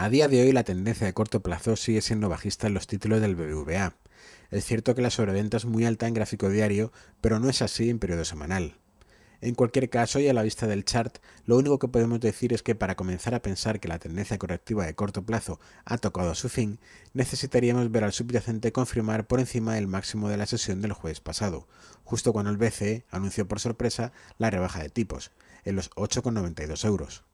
A día de hoy la tendencia de corto plazo sigue siendo bajista en los títulos del BBVA. Es cierto que la sobreventa es muy alta en gráfico diario, pero no es así en periodo semanal. En cualquier caso, y a la vista del chart, lo único que podemos decir es que para comenzar a pensar que la tendencia correctiva de corto plazo ha tocado su fin, necesitaríamos ver al subyacente confirmar por encima del máximo de la sesión del jueves pasado, justo cuando el BCE anunció por sorpresa la rebaja de tipos, en los 8,92 euros.